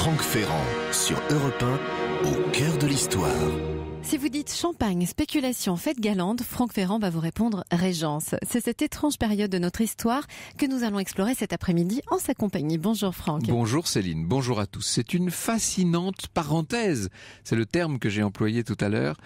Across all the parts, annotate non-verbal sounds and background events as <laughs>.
Franck Ferrand sur Europe 1, au cœur de l'histoire. Si vous dites champagne, spéculation, fête galante, Franck Ferrand va vous répondre régence. C'est cette étrange période de notre histoire que nous allons explorer cet après-midi en sa compagnie. Bonjour Franck. Bonjour Céline, bonjour à tous. C'est une fascinante parenthèse. C'est le terme que j'ai employé tout à l'heure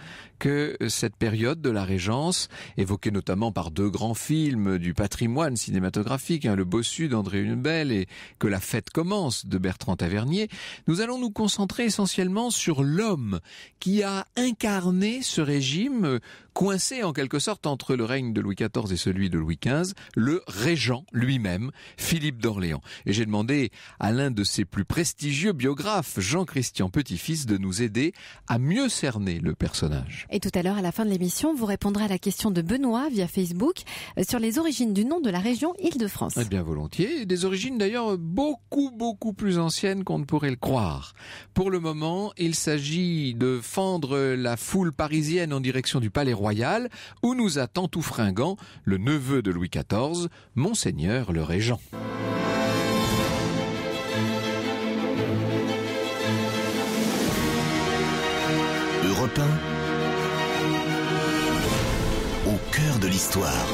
que cette période de la Régence, évoquée notamment par deux grands films du patrimoine cinématographique, hein, Le Bossu d'André Hunebelle et Que la fête commence de Bertrand Tavernier, nous allons nous concentrer essentiellement sur l'homme qui a incarné ce régime coincé en quelque sorte entre le règne de Louis XIV et celui de Louis XV, le régent lui-même, Philippe d'Orléans. Et j'ai demandé à l'un de ses plus prestigieux biographes, Jean-Christian Petit-Fils, de nous aider à mieux cerner le personnage. Et tout à l'heure, à la fin de l'émission, vous répondrez à la question de Benoît via Facebook euh, sur les origines du nom de la région Île-de-France. Eh bien volontiers, des origines d'ailleurs beaucoup beaucoup plus anciennes qu'on ne pourrait le croire. Pour le moment, il s'agit de fendre la foule parisienne en direction du Palais où nous attend tout fringant le neveu de Louis XIV, Monseigneur le Régent. Europe 1, au cœur de l'histoire.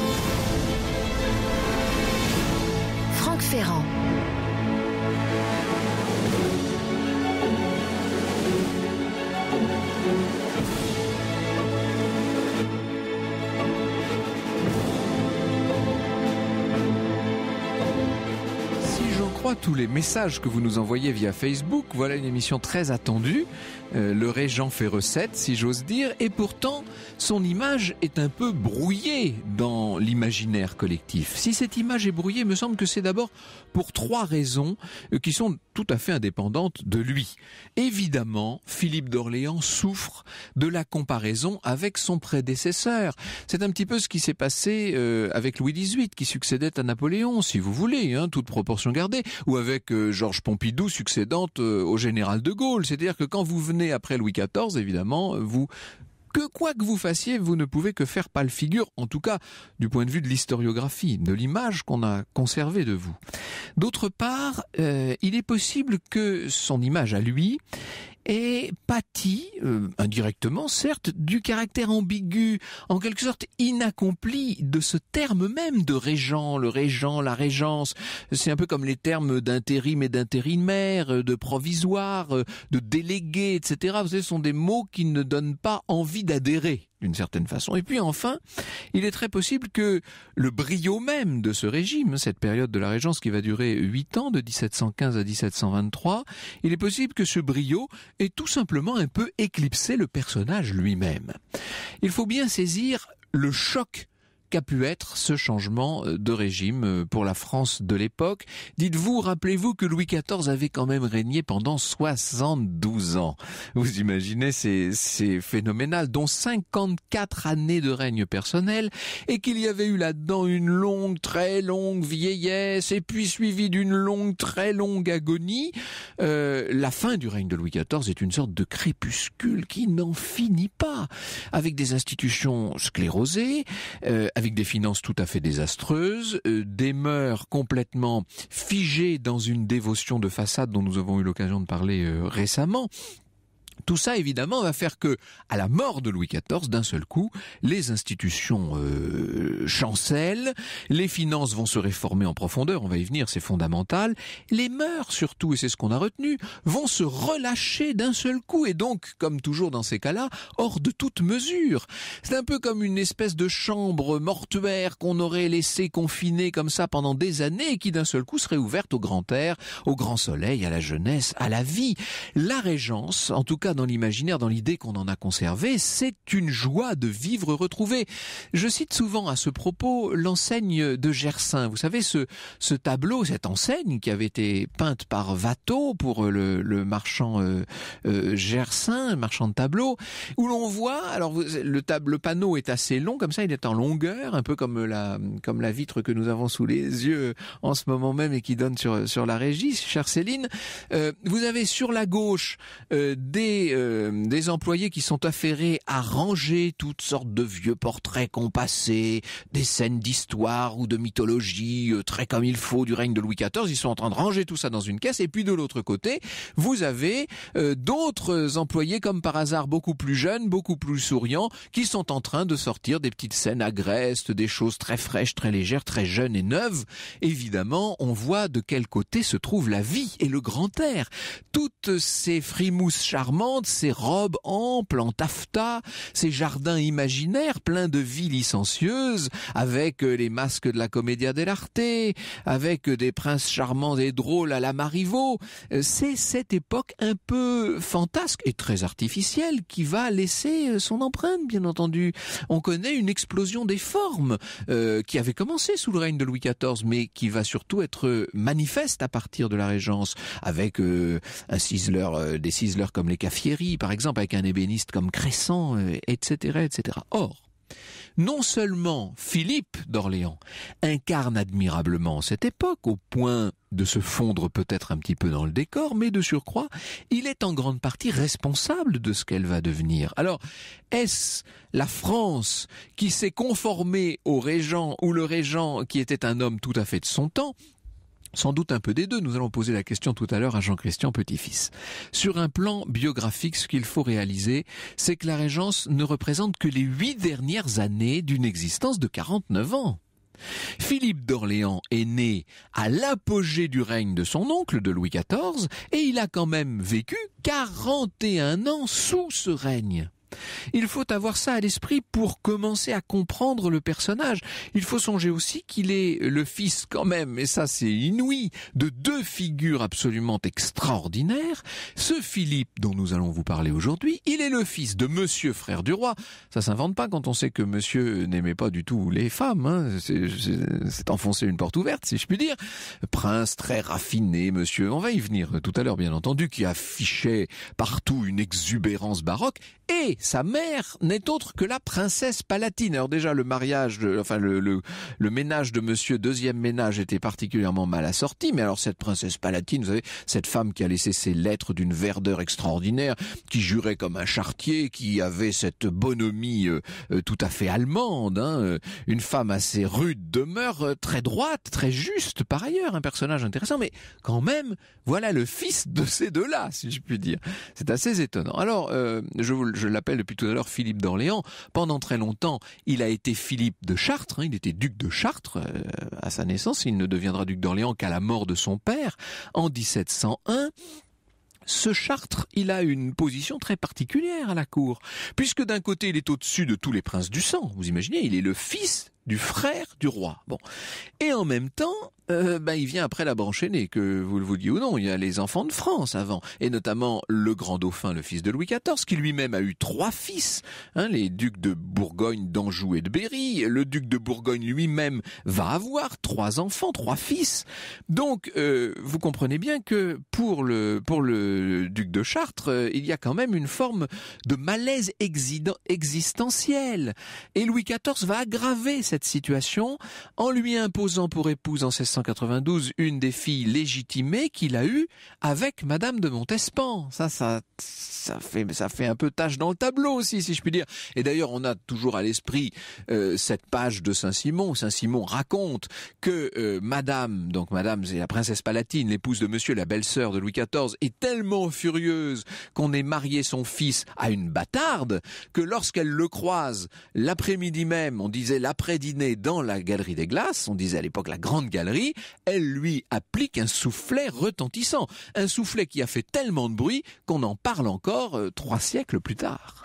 Franck Ferrand. tous les messages que vous nous envoyez via Facebook. Voilà une émission très attendue. Euh, le régent fait recette, si j'ose dire, et pourtant son image est un peu brouillée dans l'imaginaire collectif. Si cette image est brouillée, me semble que c'est d'abord pour trois raisons euh, qui sont tout à fait indépendantes de lui. Évidemment, Philippe d'Orléans souffre de la comparaison avec son prédécesseur. C'est un petit peu ce qui s'est passé euh, avec Louis XVIII qui succédait à Napoléon, si vous voulez, hein, toute proportion gardée, ou avec Georges Pompidou succédant au général de Gaulle. C'est-à-dire que quand vous venez après Louis XIV, évidemment, vous que quoi que vous fassiez, vous ne pouvez que faire pâle figure, en tout cas du point de vue de l'historiographie, de l'image qu'on a conservée de vous. D'autre part, euh, il est possible que son image à lui et pâtit, euh, indirectement certes, du caractère ambigu, en quelque sorte inaccompli de ce terme même de régent, le régent, la régence. C'est un peu comme les termes d'intérim et d'intérimaire, de provisoire, euh, de délégué, etc. Vous savez, ce sont des mots qui ne donnent pas envie d'adhérer d'une certaine façon. Et puis enfin, il est très possible que le brio même de ce régime, cette période de la Régence qui va durer huit ans, de 1715 à 1723, il est possible que ce brio ait tout simplement un peu éclipsé le personnage lui-même. Il faut bien saisir le choc qu'a pu être ce changement euh, de régime euh, pour la France de l'époque. Dites-vous, rappelez-vous que Louis XIV avait quand même régné pendant 72 ans. Vous imaginez, c'est phénoménal, dont 54 années de règne personnel, et qu'il y avait eu là-dedans une longue, très longue vieillesse, et puis suivie d'une longue, très longue agonie. Euh, la fin du règne de Louis XIV est une sorte de crépuscule qui n'en finit pas, avec des institutions sclérosées, euh, avec des finances tout à fait désastreuses, euh, des mœurs complètement figées dans une dévotion de façade dont nous avons eu l'occasion de parler euh, récemment, tout ça, évidemment, va faire que, à la mort de Louis XIV, d'un seul coup, les institutions euh, chancellent, les finances vont se réformer en profondeur, on va y venir, c'est fondamental, les mœurs surtout, et c'est ce qu'on a retenu, vont se relâcher d'un seul coup, et donc, comme toujours dans ces cas-là, hors de toute mesure. C'est un peu comme une espèce de chambre mortuaire qu'on aurait laissée confinée comme ça pendant des années, qui d'un seul coup serait ouverte au grand air, au grand soleil, à la jeunesse, à la vie. La régence, en tout cas dans l'imaginaire, dans l'idée qu'on en a conservé, c'est une joie de vivre retrouvée. Je cite souvent à ce propos l'enseigne de Gersin. Vous savez, ce, ce tableau, cette enseigne qui avait été peinte par Watteau pour le, le marchand euh, euh, Gersin, marchand de tableaux, où l'on voit, alors le, table, le panneau est assez long, comme ça il est en longueur, un peu comme la, comme la vitre que nous avons sous les yeux en ce moment même et qui donne sur, sur la régie, chère Céline. Euh, vous avez sur la gauche des euh, des, employés qui sont affairés à ranger toutes sortes de vieux portraits compassés, des scènes d'histoire ou de mythologie, euh, très comme il faut, du règne de Louis XIV. Ils sont en train de ranger tout ça dans une caisse. Et puis de l'autre côté, vous avez euh, d'autres employés, comme par hasard, beaucoup plus jeunes, beaucoup plus souriants, qui sont en train de sortir des petites scènes agrestes, des choses très fraîches, très légères, très jeunes et neuves. Évidemment, on voit de quel côté se trouve la vie et le grand air. Toutes ces frimousses charmantes ces ses robes amples en taffetas, ces jardins imaginaires pleins de vie licencieuse, avec euh, les masques de la comédia dell'arte, avec euh, des princes charmants et drôles à la Marivaux. Euh, c'est cette époque un peu fantasque et très artificielle qui va laisser son empreinte, bien entendu. On connaît une explosion des formes qui avait commencé sous le règne de Louis XIV, mais qui va surtout être manifeste à partir de la Régence, avec des ciseleurs comme les cafés par exemple, avec un ébéniste comme Cressant, euh, etc., etc. Or, non seulement Philippe d'Orléans incarne admirablement cette époque au point de se fondre peut-être un petit peu dans le décor, mais de surcroît, il est en grande partie responsable de ce qu'elle va devenir. Alors, est-ce la France qui s'est conformée au régent ou le régent qui était un homme tout à fait de son temps, sans doute un peu des deux, nous allons poser la question tout à l'heure à Jean-Christian Petit-Fils. Sur un plan biographique, ce qu'il faut réaliser, c'est que la Régence ne représente que les huit dernières années d'une existence de 49 ans. Philippe d'Orléans est né à l'apogée du règne de son oncle, de Louis XIV, et il a quand même vécu 41 ans sous ce règne. Il faut avoir ça à l'esprit pour commencer à comprendre le personnage. Il faut songer aussi qu'il est le fils quand même, et ça c'est inouï, de deux figures absolument extraordinaires. Ce Philippe dont nous allons vous parler aujourd'hui, il est le fils de Monsieur Frère du Roi. Ça s'invente pas quand on sait que Monsieur n'aimait pas du tout les femmes. Hein. C'est enfoncer une porte ouverte, si je puis dire. Prince très raffiné, Monsieur, on va y venir tout à l'heure bien entendu, qui affichait partout une exubérance baroque, et sa mère n'est autre que la princesse palatine. Alors déjà, le mariage, de, enfin le, le, ménage de Monsieur deuxième ménage était particulièrement mal assorti, mais alors cette princesse palatine, vous savez, cette femme qui a laissé ses lettres d'une verdeur extraordinaire, qui jurait comme un chartier, qui avait cette bonhomie euh, euh, tout à fait allemande, hein, euh, une femme assez rude demeure très droite, très juste par ailleurs, un personnage intéressant, mais quand même, voilà le fils de ces deux-là, si je puis dire. C'est assez étonnant. Alors, je, vous, je l'appelle depuis tout à l'heure Philippe d'Orléans. Pendant très longtemps, il a été Philippe de Chartres, hein. il était duc de Chartres euh, à sa naissance, il ne deviendra duc d'Orléans qu'à la mort de son père en 1701. Ce Chartres, il a une position très particulière à la cour, puisque d'un côté il est au-dessus de tous les princes du sang, vous imaginez, il est le fils du frère du roi. Bon, et en même temps, ben il vient après la branche aînée, que vous le vouliez ou non. Il y a les enfants de France avant, et notamment le grand dauphin, le fils de Louis XIV, qui lui-même a eu trois fils, hein, les ducs de Bourgogne, d'Anjou et de Berry. Le duc de Bourgogne lui-même va avoir trois enfants, trois fils. Donc, euh, vous comprenez bien que pour le pour le duc de Chartres, euh, il y a quand même une forme de malaise existentiel. Et Louis XIV va aggraver cette situation en lui imposant pour épouse en 1692 une des filles légitimées qu'il a eues avec Madame de Montespan. Ça, ça, fait, ça fait un peu tache dans le tableau aussi, si je puis dire. Et d'ailleurs, on a toujours à l'esprit euh, cette page de Saint-Simon. Saint-Simon raconte que euh, Madame, donc Madame, c'est la princesse palatine, l'épouse de Monsieur, la belle-sœur de Louis XIV, est tellement furieuse qu'on ait marié son fils à une bâtarde que lorsqu'elle le croise l'après-midi même, on disait l'après dîner dans la galerie des glaces, on disait à l'époque la grande galerie, elle lui applique un soufflet retentissant, un soufflet qui a fait tellement de bruit qu'on en parle encore euh, trois siècles plus tard.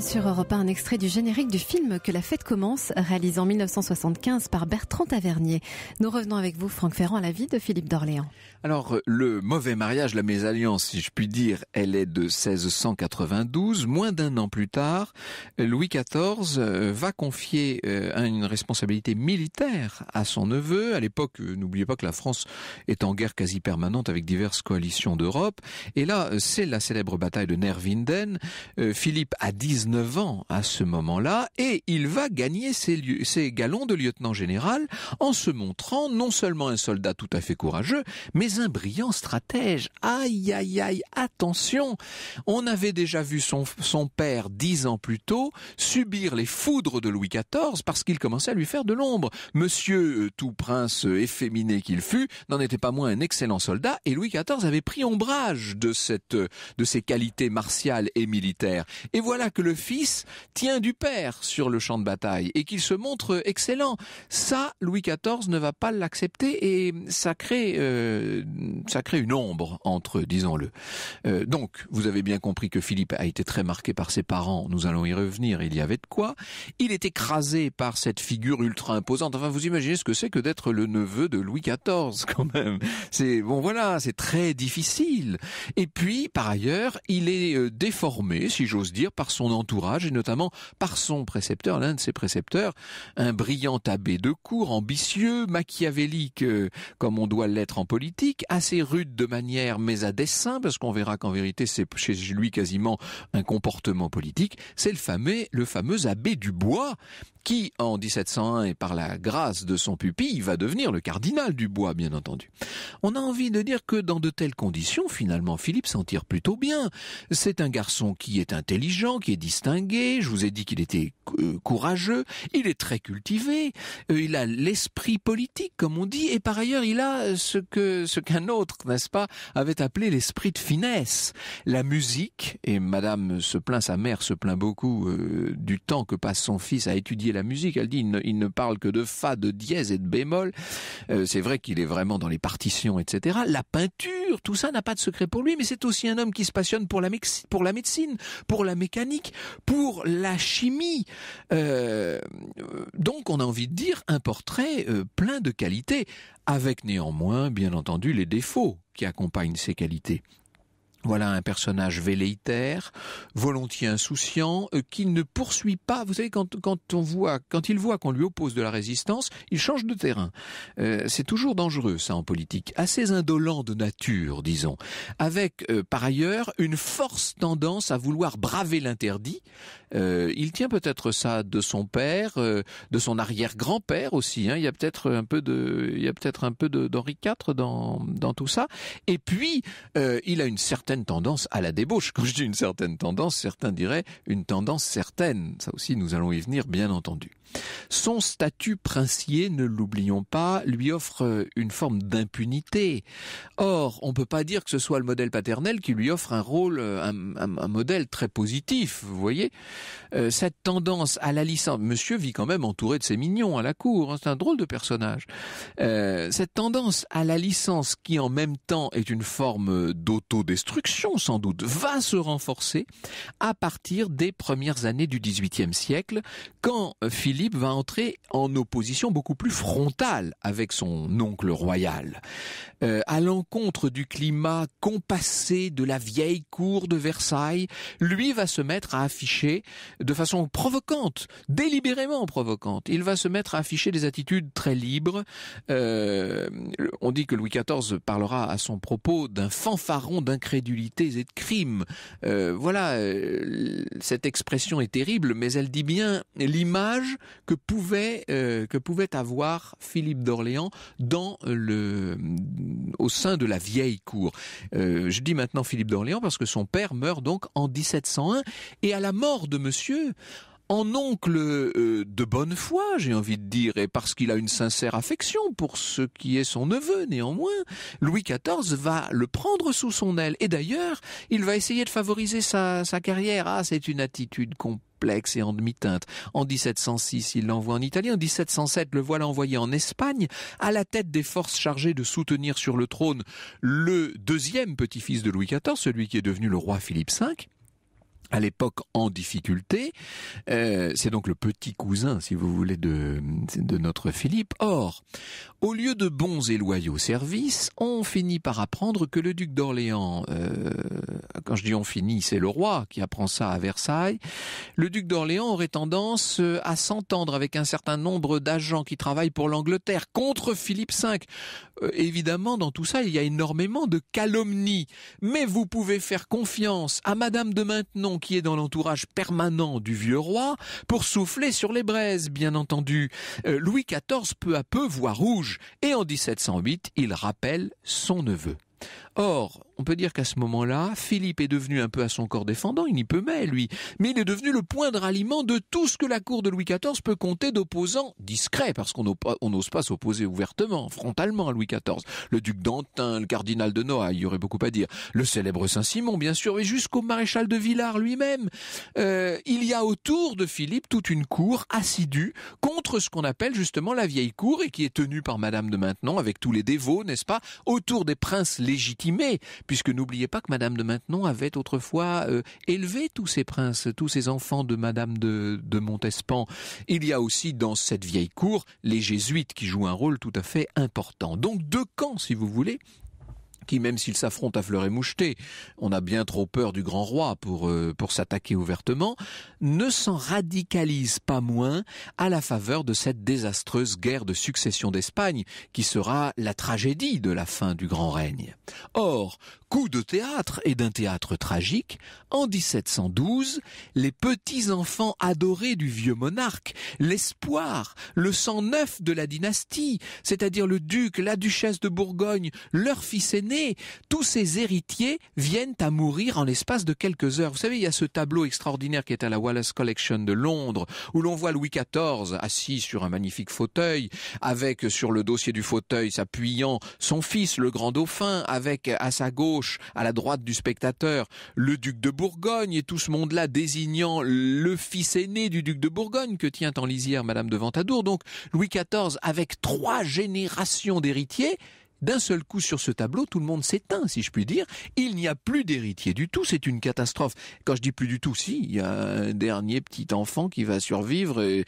sur Europe 1, un extrait du générique du film Que la fête commence, réalisé en 1975 par Bertrand Tavernier. Nous revenons avec vous, Franck Ferrand, à la vie de Philippe d'Orléans. Alors, le mauvais mariage, la mésalliance, si je puis dire, elle est de 1692. Moins d'un an plus tard, Louis XIV euh, va confier euh, une responsabilité militaire à son neveu. À l'époque, euh, n'oubliez pas que la France est en guerre quasi permanente avec diverses coalitions d'Europe. Et là, c'est la célèbre bataille de Nervinden. Philippe a 10 19 ans à ce moment-là et il va gagner ses, lieux, galons de lieutenant général en se montrant non seulement un soldat tout à fait courageux, mais un brillant stratège. Aïe, aïe, aïe, attention On avait déjà vu son, père dix ans plus tôt subir les foudres de Louis XIV parce qu'il commençait à lui faire de l'ombre. Monsieur, euh, tout prince euh, efféminé qu'il fut, n'en était pas moins un excellent soldat et Louis XIV avait pris ombrage de, cette, euh, de ses qualités martiales et militaires. Et voilà que le fils tient du père sur le champ de bataille et qu'il se montre excellent. Ça, Louis XIV ne va pas l'accepter et ça crée, euh, ça crée une ombre entre, disons-le. Euh, donc, vous avez bien compris que Philippe a été très marqué par ses parents. Nous allons y revenir. Il y avait de quoi. Il est écrasé par cette figure ultra imposante. Enfin, vous imaginez ce que c'est que d'être le neveu de Louis XIV, <laughs> quand même. C'est bon, voilà, c'est très difficile. Et puis, par ailleurs, il est euh, déformé, si j'ose dire, par son entourage et notamment par son précepteur, l'un de ses précepteurs, un brillant abbé de cour, ambitieux, machiavélique euh, comme on doit l'être en politique, assez rude de manière mais à dessein parce qu'on verra qu'en vérité c'est chez lui quasiment un comportement politique, c'est le fameux, le fameux abbé Dubois qui en 1701 et par la grâce de son pupille va devenir le cardinal Dubois bien entendu. On a envie de dire que dans de telles conditions finalement Philippe s'en tire plutôt bien. C'est un garçon qui est intelligent, qui est distingué, je vous ai dit qu'il était euh, courageux, il est très cultivé, euh, il a l'esprit politique, comme on dit, et par ailleurs, il a euh, ce que ce qu'un autre, n'est-ce pas, avait appelé l'esprit de finesse. La musique, et Madame se plaint, sa mère se plaint beaucoup du temps que passe son fils à étudier la musique. Elle dit, il ne, parle que de fa, de dièse et de bémol. c'est vrai qu'il est vraiment dans les partitions, etc. La peinture, tout ça n'a pas de secret pour lui, mais c'est aussi un homme qui se passionne pour la médecine, pour la mécanique, pour la chimie. Euh, donc on a envie de dire un portrait euh, plein de qualités, avec néanmoins, bien entendu, les défauts qui accompagnent ces qualités. Voilà un personnage velléitaire, volontiers insouciant, euh, qui ne poursuit pas. Vous savez, quand, quand on voit, quand il voit qu'on lui oppose de la résistance, il change de terrain. Euh, c'est toujours dangereux, ça, en politique. Assez indolent de nature, disons. Avec, euh, par ailleurs, une force tendance à vouloir braver l'interdit. Euh, il tient peut-être ça de son père, de son arrière-grand-père aussi. Hein. Il y a peut-être un peu de, il y a peut-être un peu d'Henri IV dans, dans tout ça. Et puis, il a une certaine tendance à la débauche. Quand je dis une certaine tendance, certains diraient une tendance certaine. Ça aussi, nous allons y venir, bien entendu. Son statut princier, ne l'oublions pas, lui offre euh, une forme d'impunité. Or, on ne peut pas dire que ce soit le modèle paternel qui lui offre un rôle, euh, un, un, modèle très positif, vous voyez. Euh, cette tendance à la licence, monsieur vit quand même entouré de ses mignons à la cour, hein, c'est un drôle de personnage. cette tendance à la licence qui en même temps est une forme d'autodestruction, sans doute va se renforcer à partir des premières années du XVIIIe siècle, quand Philippe va entrer en opposition beaucoup plus frontale avec son oncle royal, euh, à l'encontre du climat compassé de la vieille cour de Versailles. Lui va se mettre à afficher de façon provocante, délibérément provocante. Il va se mettre à afficher des attitudes très libres. Euh, on dit que Louis XIV parlera à son propos d'un fanfaron d'incrédulité et de crimes. Euh, voilà, euh, cette expression est terrible, mais elle dit bien l'image que pouvait euh, que pouvait avoir Philippe d'Orléans dans le au sein de la vieille cour. je dis maintenant Philippe d'Orléans parce que son père meurt donc en 1701 et à la mort de Monsieur en oncle euh, de bonne foi, j'ai envie de dire, et parce qu'il a une sincère affection pour ce qui est son neveu néanmoins, Louis XIV va le prendre sous son aile. Et d'ailleurs, il va essayer de favoriser sa, sa carrière. Ah, c'est une attitude complexe et en demi-teinte. En 1706, il l'envoie en Italie. En 1707, le voilà envoyé en Espagne, à la tête des forces chargées de soutenir sur le trône le deuxième petit-fils de Louis XIV, celui qui est devenu le roi Philippe V à l'époque en difficulté. Euh, c'est donc le petit cousin, si vous voulez, de, de notre Philippe. Or, au lieu de bons et loyaux services, on finit par apprendre que le duc d'Orléans, euh, quand je dis on finit, c'est le roi qui apprend ça à Versailles, le duc d'Orléans aurait tendance euh, à s'entendre avec un certain nombre d'agents qui travaillent pour l'Angleterre contre Philippe V. Euh, évidemment, dans tout ça, il y a énormément de calomnies. Mais vous pouvez faire confiance à Madame de Maintenon qui est dans l'entourage permanent du vieux roi pour souffler sur les braises, bien entendu. Euh, Louis XIV peu à peu voit rouge et en 1708 il rappelle son neveu. Or, on peut dire qu'à ce moment-là, Philippe est devenu un peu à son corps défendant, il n'y peut mais, lui, mais il est devenu le point de ralliement de tout ce que la cour de Louis XIV peut compter d'opposants discrets, parce qu'on n'ose pas s'opposer ouvertement, frontalement à Louis XIV. Le duc d'Antin, le cardinal de Noailles, il y aurait beaucoup à dire. Le célèbre Saint-Simon, bien sûr, et jusqu'au maréchal de Villars lui-même. Euh, il y a autour de Philippe toute une cour assidue contre ce qu'on appelle justement la vieille cour et qui est tenue par Madame de Maintenon avec tous les dévots, n'est-ce pas, autour des princes légitimés, puisque n'oubliez pas que Madame de Maintenon avait autrefois euh, élevé tous ces princes, tous ces enfants de Madame de, de Montespan. Il y a aussi dans cette vieille cour les jésuites qui jouent un rôle tout à fait important. Donc deux camps, si vous voulez, qui, même s'ils s'affrontent à Fleur et Moucheté, on a bien trop peur du grand roi pour, euh, pour s'attaquer ouvertement, ne s'en radicalise pas moins à la faveur de cette désastreuse guerre de succession d'Espagne qui sera la tragédie de la fin du grand règne. Or, coup de théâtre et d'un théâtre tragique, en 1712, les petits-enfants adorés du vieux monarque, l'espoir, le sang neuf de la dynastie, c'est-à-dire le duc, la duchesse de Bourgogne, leur fils aîné, tous ces héritiers viennent à mourir en l'espace de quelques heures. Vous savez, il y a ce tableau extraordinaire qui est à la Wallace Collection de Londres, où l'on voit Louis XIV assis sur un magnifique fauteuil, avec sur le dossier du fauteuil s'appuyant son fils, le grand dauphin, avec à sa gauche, à la droite du spectateur, le duc de Bourgogne, et tout ce monde-là désignant le fils aîné du duc de Bourgogne que tient en lisière Madame de Ventadour. Donc Louis XIV, avec trois générations d'héritiers, d'un seul coup sur ce tableau, tout le monde s'éteint, si je puis dire. Il n'y a plus d'héritier du tout, c'est une catastrophe. Quand je dis plus du tout, si, il y a un dernier petit enfant qui va survivre et,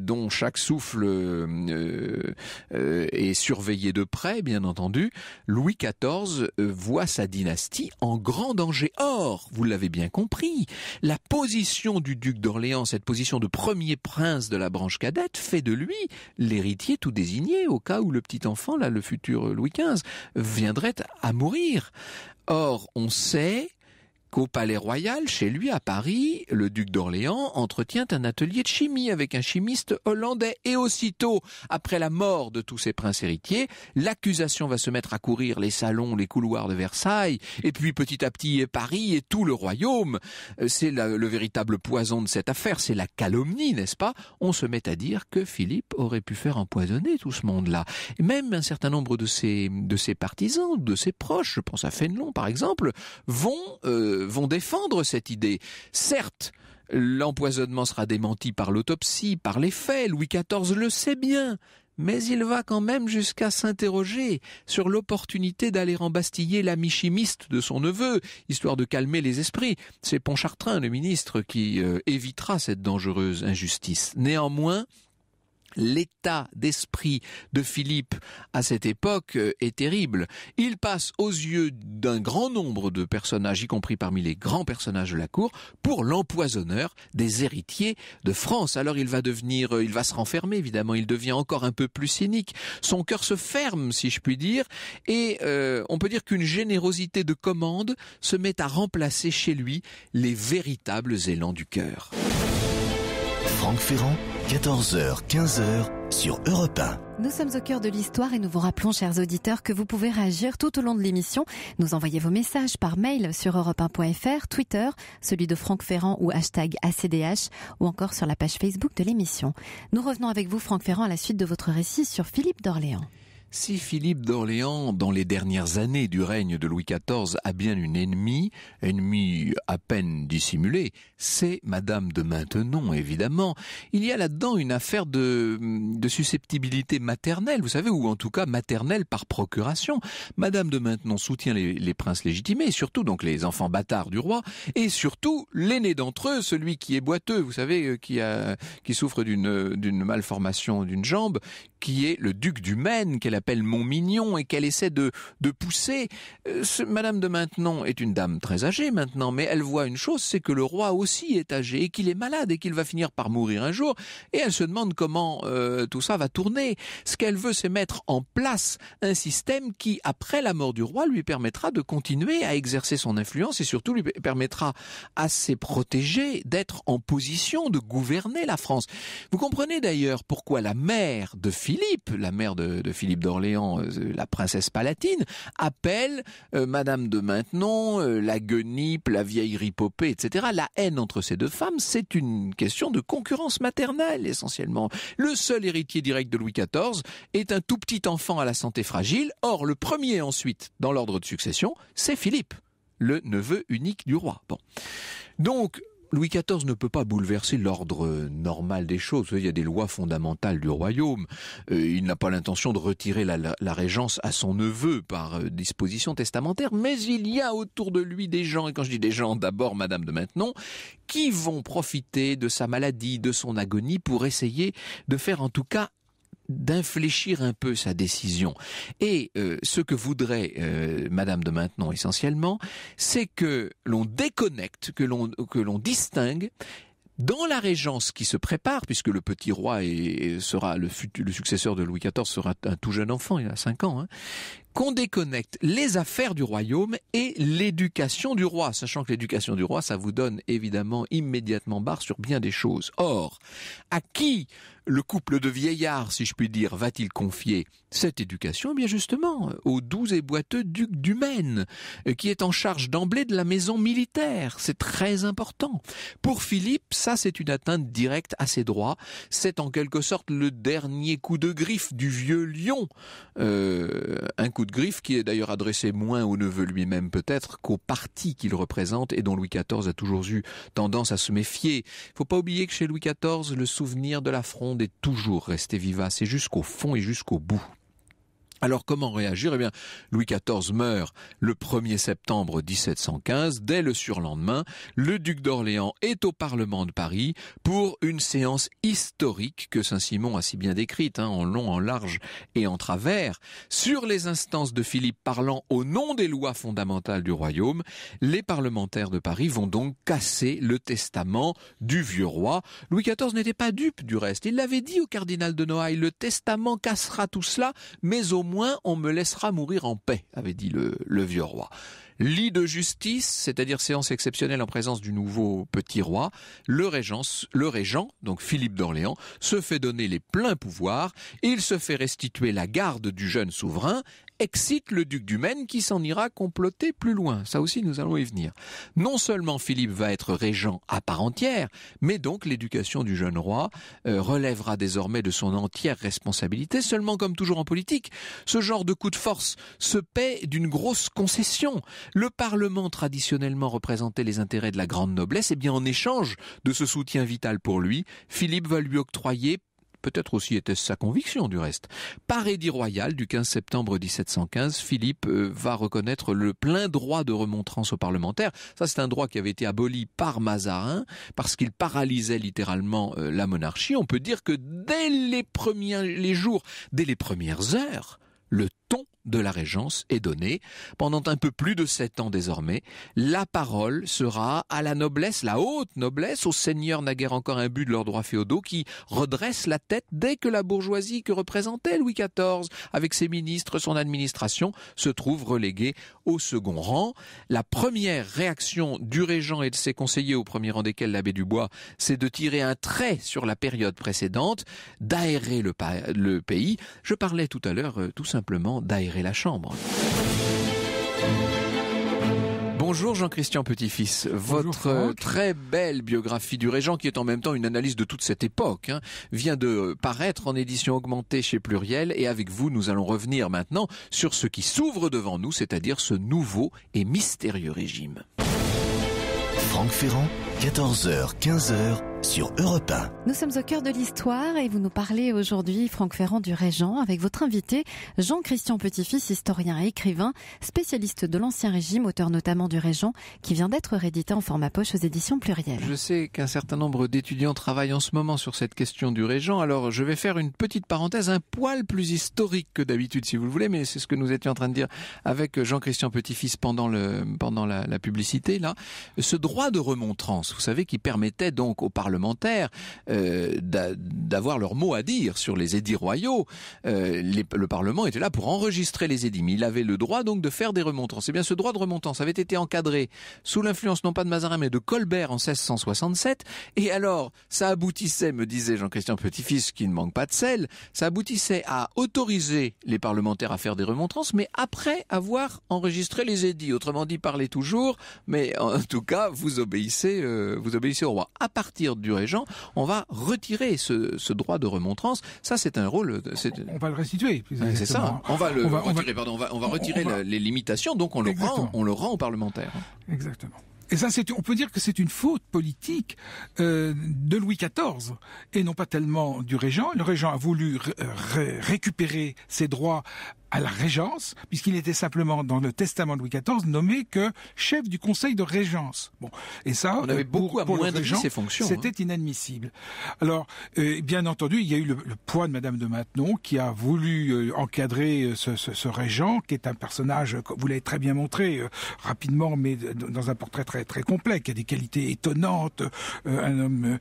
dont chaque souffle euh, euh, est surveillé de près, bien entendu. Louis XIV euh, voit sa dynastie en grand danger. Or, vous l'avez bien compris, la position du duc d'Orléans, cette position de premier prince de la branche cadette, fait de lui l'héritier tout désigné au cas où le petit enfant, là, le futur Louis Louis XV, viendrait à mourir. Or, on sait qu'au Palais Royal, chez lui à Paris, le duc d'Orléans entretient un atelier de chimie avec un chimiste hollandais. Et aussitôt, après la mort de tous ses princes héritiers, l'accusation va se mettre à courir les salons, les couloirs de Versailles, et puis petit à petit Paris et tout le royaume. Euh, c'est le véritable poison de cette affaire, c'est la calomnie, n'est-ce pas On se met à dire que Philippe aurait pu faire empoisonner tout ce monde-là. Même un certain nombre de ses, de ses partisans, de ses proches, je pense à Fénelon par exemple, vont... Euh, vont défendre cette idée. Certes, l'empoisonnement sera démenti par l'autopsie, par les faits, Louis XIV le sait bien, mais il va quand même jusqu'à s'interroger sur l'opportunité d'aller embastiller l'ami chimiste de son neveu, histoire de calmer les esprits. C'est Pontchartrain, le ministre, qui euh, évitera cette dangereuse injustice. Néanmoins, L'état d'esprit de Philippe à cette époque euh, est terrible. Il passe aux yeux d'un grand nombre de personnages, y compris parmi les grands personnages de la cour, pour l'empoisonneur des héritiers de France. Alors il va devenir, euh, il va se renfermer évidemment, il devient encore un peu plus cynique. Son cœur se ferme, si je puis dire, et euh, on peut dire qu'une générosité de commande se met à remplacer chez lui les véritables élans du cœur. Franck Ferrand, 14h, 15h sur Europe 1. Nous sommes au cœur de l'histoire et nous vous rappelons, chers auditeurs, que vous pouvez réagir tout au long de l'émission. Nous envoyez vos messages par mail sur europe1.fr, Twitter, celui de Franck Ferrand ou hashtag ACDH, ou encore sur la page Facebook de l'émission. Nous revenons avec vous, Franck Ferrand, à la suite de votre récit sur Philippe d'Orléans. Si Philippe d'Orléans, dans les dernières années du règne de Louis XIV, a bien une ennemie, ennemie à peine dissimulée, c'est Madame de Maintenon, évidemment. Il y a là-dedans une affaire de, de susceptibilité maternelle, vous savez, ou en tout cas maternelle par procuration. Madame de Maintenon soutient les, princes légitimés, surtout donc les enfants bâtards du roi, et surtout l'aîné d'entre eux, celui qui est boiteux, vous savez, euh, qui, a, qui souffre d'une malformation d'une jambe, qui est le duc du Maine, qu'elle appelle mignon et qu'elle essaie de, de pousser. Euh, ce, Madame de Maintenon est une dame très âgée maintenant, mais elle voit une chose, c'est que le roi aussi est âgé et qu'il est malade et qu'il va finir par mourir un jour. Et elle se demande comment euh, tout ça va tourner. Ce qu'elle veut, c'est mettre en place un système qui, après la mort du roi, lui permettra de continuer à exercer son influence et surtout lui permettra à ses protégés d'être en position de gouverner la France. Vous comprenez d'ailleurs pourquoi la mère de Philippe Philippe, la mère de, Philippe d'Orléans, euh, la princesse palatine, appelle euh, Madame de Maintenon, euh, la guenipe, la vieille ripopée, etc. La haine entre ces deux femmes, c'est une question de concurrence maternelle essentiellement. Le seul héritier direct de Louis XIV est un tout petit enfant à la santé fragile. Or, le premier ensuite, dans l'ordre de succession, c'est Philippe, le neveu unique du roi. Bon. Donc, Louis XIV ne peut pas bouleverser l'ordre normal des choses. Il y a des lois fondamentales du royaume. Euh, il n'a pas l'intention de retirer la, régence à son neveu par euh, disposition testamentaire, mais il y a autour de lui des gens, et quand je dis des gens, d'abord Madame de Maintenon, qui vont profiter de sa maladie, de son agonie, pour essayer de faire en tout cas d'infléchir un peu sa décision. Et euh, ce que voudrait euh, Madame de Maintenon essentiellement, c'est que l'on déconnecte, que l'on que l'on distingue dans la régence qui se prépare, puisque le petit roi et sera le, le successeur de Louis XIV sera un tout jeune enfant, il a cinq ans, hein, qu'on déconnecte les affaires du royaume et l'éducation du roi, sachant que l'éducation du roi, ça vous donne évidemment immédiatement barre sur bien des choses. Or, à qui le couple de vieillards, si je puis dire, va-t-il confier cette éducation eh Bien justement, au doux et boiteux duc du Maine, euh, qui est en charge d'emblée de la maison militaire. C'est très important. Pour Philippe, ça c'est une atteinte directe à ses droits. C'est en quelque sorte le dernier coup de griffe du vieux lion. Euh, un coup de griffe qui est d'ailleurs adressé moins au neveu lui-même peut-être qu'au parti qu'il représente et dont Louis XIV a toujours eu tendance à se méfier. Il faut pas oublier que chez Louis XIV, le souvenir de la fronde est toujours resté vivace et jusqu'au fond et jusqu'au bout. Alors comment réagir Eh bien, Louis XIV meurt le 1er septembre 1715. Dès le surlendemain, le duc d'Orléans est au Parlement de Paris pour une séance historique que Saint-Simon a si bien décrite, hein, en long, en large et en travers, sur les instances de Philippe parlant au nom des lois fondamentales du royaume. Les parlementaires de Paris vont donc casser le testament du vieux roi. Louis XIV n'était pas dupe du reste. Il l'avait dit au cardinal de Noailles, le testament cassera tout cela, mais au moins on me laissera mourir en paix, avait dit le, vieux roi. Lit de justice, c'est-à-dire séance exceptionnelle en présence du nouveau petit roi, le régent, le régent donc Philippe d'Orléans, se fait donner les pleins pouvoirs, il se fait restituer la garde du jeune souverain excite le duc du Maine qui s'en ira comploter plus loin. Ça aussi, nous allons y venir. Non seulement Philippe va être régent à part entière, mais donc l'éducation du jeune roi euh, relèvera désormais de son entière responsabilité. Seulement, comme toujours en politique, ce genre de coup de force se paie d'une grosse concession. Le Parlement traditionnellement représentait les intérêts de la grande noblesse, et eh bien en échange de ce soutien vital pour lui, Philippe va lui octroyer peut-être aussi était-ce sa conviction du reste. Par édit royal du 15 septembre 1715, Philippe euh, va reconnaître le plein droit de remontrance aux parlementaires. Ça, c'est un droit qui avait été aboli par Mazarin parce qu'il paralysait littéralement euh, la monarchie. On peut dire que dès les premiers les jours, dès les premières heures, le ton de la Régence est donnée. Pendant un peu plus de sept ans désormais, la parole sera à la noblesse, la haute noblesse, aux seigneurs naguère encore but de leurs droits féodaux, qui redresse la tête dès que la bourgeoisie que représentait Louis XIV, avec ses ministres, son administration, se trouve reléguée au second rang. La première réaction du régent et de ses conseillers, au premier rang desquels l'abbé Dubois, c'est de tirer un trait sur la période précédente, d'aérer le, pays. Je parlais tout à l'heure euh, tout simplement d'aérer la chambre. Bonjour Jean-Christian Petit-Fils. Votre euh, très belle biographie du Régent, qui est en même temps une analyse de toute cette époque, hein, vient de euh, paraître en édition augmentée chez Pluriel. Et avec vous, nous allons revenir maintenant sur ce qui s'ouvre devant nous, c'est-à-dire ce nouveau et mystérieux régime. Franck Ferrand, 14h, 15h sur Europe 1. Nous sommes au cœur de l'histoire et vous nous parlez aujourd'hui, Franck Ferrand du Régent, avec votre invité, Jean-Christian Petit-Fils, historien et écrivain, spécialiste de l'Ancien Régime, auteur notamment du Régent, qui vient d'être réédité en format poche aux éditions plurielles. Je sais qu'un certain nombre d'étudiants travaillent en ce moment sur cette question du Régent, alors je vais faire une petite parenthèse, un poil plus historique que d'habitude si vous le voulez, mais c'est ce que nous étions en train de dire avec Jean-Christian Petit-Fils pendant, le, pendant la, la publicité, là. Ce droit de remontrance, vous savez, qui permettait donc au Parlement euh, d'avoir leur mot à dire sur les édits royaux. Euh, le Parlement était là pour enregistrer les édits, mais il avait le droit donc de faire des remontrances. Et eh bien ce droit de remontance avait été encadré sous l'influence non pas de Mazarin mais de Colbert en 1667. Et alors, ça aboutissait, me disait Jean-Christian Petit-Fils, qui ne manque pas de sel, ça aboutissait à autoriser les parlementaires à faire des remontrances, mais après avoir enregistré les édits. Autrement dit, parlez toujours, mais en tout cas, vous obéissez, euh, vous obéissez au roi. À partir du régent, on va retirer ce, droit de remontrance. Ça, c'est un rôle. On va le restituer. C'est ça. On va le retirer. On va, va, retirer les limitations. Donc on le rend, on le rend aux parlementaires. Exactement. Et ça, on peut dire que c'est une faute politique euh, de Louis XIV et non pas tellement du régent. Le régent a voulu récupérer ses droits à la régence, puisqu'il était simplement dans le testament de Louis XIV nommé que chef du conseil de régence. Bon, et ça, on avait beaucoup de ses fonctions. C'était hein. inadmissible. Alors, euh, bien entendu, il y a eu le, poids de Madame de Maintenon qui a voulu euh, encadrer euh, ce, régent, qui est un personnage, vous l'avez très bien montré rapidement, mais dans un portrait très très complet, qui a des qualités étonnantes, un homme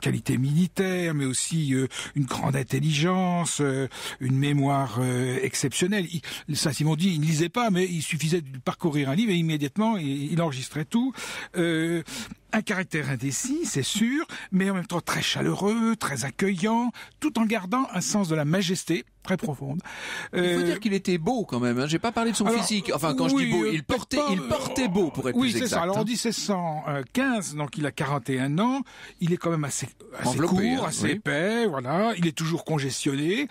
qualité militaire, mais aussi une grande intelligence, une mémoire euh, exceptionnel. Saint-Simon-Dit, il ne lisait pas, mais il suffisait de parcourir un livre et immédiatement, il, il enregistrait tout. Euh, un caractère indécis, c'est sûr, mais en même temps très chaleureux, très accueillant, tout en gardant un sens de la majesté très profonde. Il faut euh, dire qu'il était beau quand même. Je hein. J'ai pas parlé de son physique. Enfin, quand je dis beau, euh, il portait, il euh, portait beau pour être plus exact. Oui, c'est ça. Alors en 1715, hein. donc il a 41 ans. Il est quand même assez, assez court, hein, assez épais. Voilà. Il est toujours congestionné.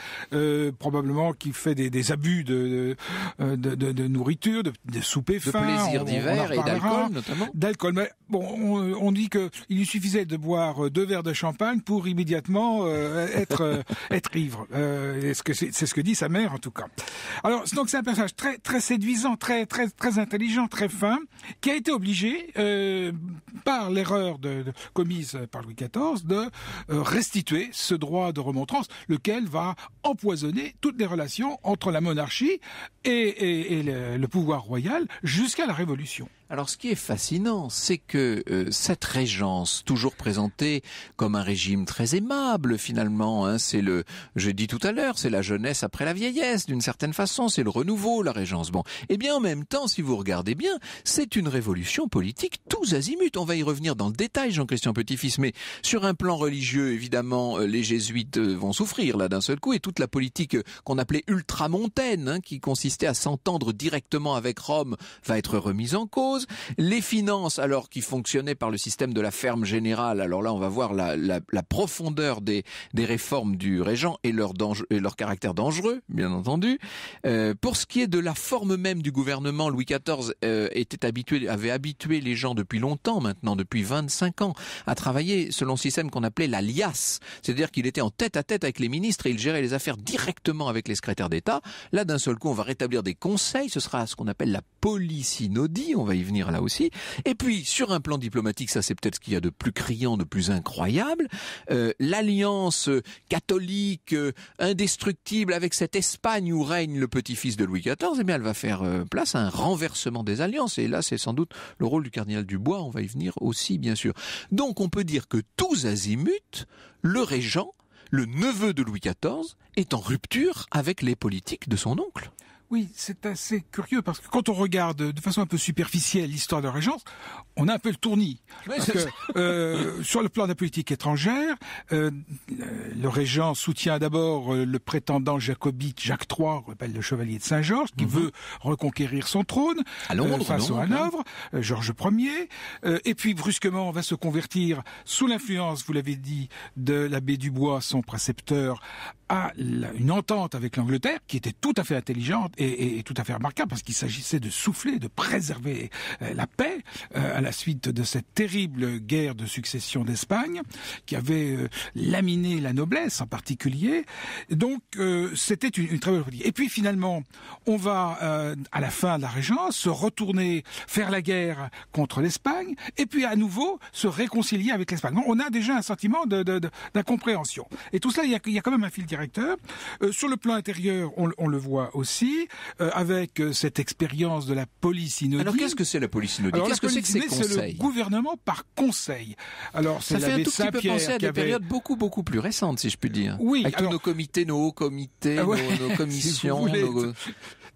probablement qu'il fait des, abus de de, nourriture, de, souper De plaisir d'hiver et d'alcool notamment. D'alcool. Mais bon, on dit qu'il lui suffisait de boire euh, deux verres de champagne pour immédiatement euh, euh, être, ivre. c'est ce que dit sa mère en tout cas. Alors donc c'est un personnage très très séduisant, très très intelligent, très fin, qui a été obligé par l'erreur commise par Louis XIV de restituer ce droit de remontrance, lequel va empoisonner toutes les relations entre la monarchie et, le pouvoir royal jusqu'à la Révolution. Alors ce qui est fascinant, c'est que euh, cette régence, toujours présentée comme un régime très aimable finalement, hein, c'est le, j'ai dit tout à l'heure, c'est la jeunesse après la vieillesse d'une certaine façon, c'est le renouveau, la régence. Bon, eh bien en même temps, si vous regardez bien, c'est une révolution politique tous azimut. On va y revenir dans le détail, Jean-Christian Petit-Fils, mais sur un plan religieux, évidemment, euh, les jésuites euh, vont souffrir là d'un seul coup et toute la politique qu'on appelait ultramontaine, hein, qui consistait à s'entendre directement avec Rome, va être remise en cause. Les finances, alors qui fonctionnaient par le système de la ferme générale, alors là on va voir la, profondeur des, réformes du régent et leur, et leur caractère dangereux, bien entendu. Euh, pour ce qui est de la forme même du gouvernement, Louis XIV euh, était habitué, avait habitué les gens depuis longtemps maintenant, depuis 25 ans, à travailler selon ce système qu'on appelait la liasse, c'est-à-dire qu'il était en tête à tête avec les ministres et il gérait les affaires directement avec les secrétaires d'État. Là, d'un seul coup, on va rétablir des conseils, ce sera ce qu'on appelle la polysynodie. on va y là aussi. Et puis, sur un plan diplomatique, ça c'est peut-être ce qu'il y a de plus criant, de plus incroyable, euh, l'alliance euh, catholique euh, indestructible avec cette Espagne où règne le petit-fils de Louis XIV, eh mais elle va faire place à un renversement des alliances. Et là, c'est sans doute le rôle du cardinal Dubois, on va y venir aussi, bien sûr. Donc, on peut dire que tous azimuts, le régent, le neveu de Louis XIV, est en rupture avec les politiques de son oncle. Oui, c'est assez curieux parce que quand on regarde de façon un peu superficielle l'histoire de la Régence, on a un peu le tournis. Euh, sur le plan de la politique étrangère, euh, euh, le régent soutient d'abord le prétendant jacobite Jacques III, on le chevalier de Saint-Georges, qui mhm. veut reconquérir son trône face à Hanovre, hein. Georges Ier. et puis brusquement, on va se convertir sous l'influence, vous l'avez dit, de l'abbé Dubois, son précepteur, à une entente avec l'Angleterre, qui était tout à fait intelligente est, tout à fait remarquable parce qu'il s'agissait de souffler, de préserver euh, la paix euh, à la suite de cette terrible guerre de succession d'Espagne qui avait euh, laminé la noblesse en particulier. Donc c'était une, très belle politique. Et puis finalement, on va à la fin de la Régence se retourner faire la guerre contre l'Espagne et puis à nouveau se réconcilier avec l'Espagne. On a déjà un sentiment d'incompréhension. De, de, et tout cela, il y, a, il y, a, quand même un fil directeur. sur le plan intérieur, on, le voit aussi. Euh, avec euh, cette expérience de la police inaudible. Alors qu'est-ce que c'est la police inaudible Qu'est-ce que c'est le gouvernement par conseil. Alors ça fait un tout petit peu penser à des périodes beaucoup beaucoup plus récentes, si je puis dire. Oui. Avec tous nos comités, nos hauts comités, ah nos, <laughs> commissions. nos...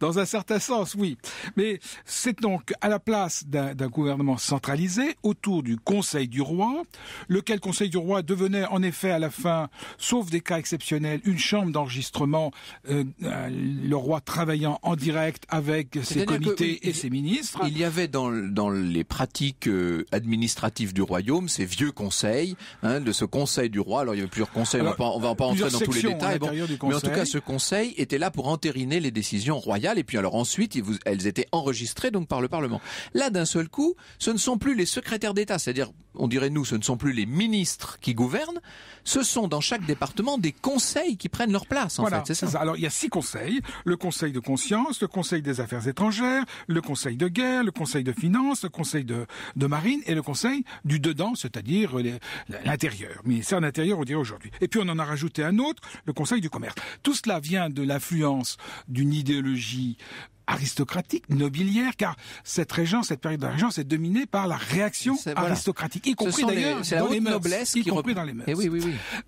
Dans un certain sens, oui. Mais c'est donc à la place d'un gouvernement centralisé autour du Conseil du roi, lequel Conseil du roi devenait en effet à la fin, sauf des cas exceptionnels, une chambre d'enregistrement, euh, euh, le roi travaillant en direct avec ses comités et ses ministres. Il y avait dans, les pratiques euh, administratives du royaume ces vieux conseils, hein, de ce Conseil du roi. Alors il y avait plusieurs conseils, on ne va pas entrer dans tous les détails. mais en tout cas, ce conseil était là pour entériner les décisions royales et puis alors ensuite, elles étaient enregistrées donc par le Parlement. Là, d'un seul coup, ce ne sont plus les secrétaires d'État, c'est-à-dire, on dirait nous, ce ne sont plus les ministres qui gouvernent. Ce sont dans chaque département des conseils qui prennent leur place. En fait, c'est ça. Alors il y a six conseils le Conseil de conscience, le Conseil des affaires étrangères, le Conseil de guerre, le Conseil de finances, le Conseil de, marine et le Conseil du dedans, c'est-à-dire l'intérieur, ministère de l'intérieur, on dirait aujourd'hui. Et puis on en a rajouté un autre, le Conseil du commerce. Tout cela vient de l'influence d'une idéologie qui aristocratique, nobiliaire, car cette régence, cette période de la régence est dominée par la réaction aristocratique, y compris d'ailleurs dans, les noblesse, eh